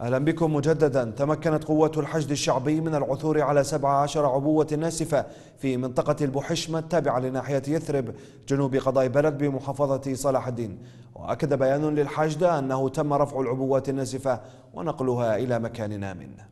أهلا بكم مجددا تمكنت قوات الحشد الشعبي من العثور على 17 عبوة ناسفة في منطقة البحشمة التابعة لناحية يثرب جنوب قضاء بلد بمحافظة صلاح الدين وأكد بيان للحشد أنه تم رفع العبوات الناسفة ونقلها إلى مكان آمن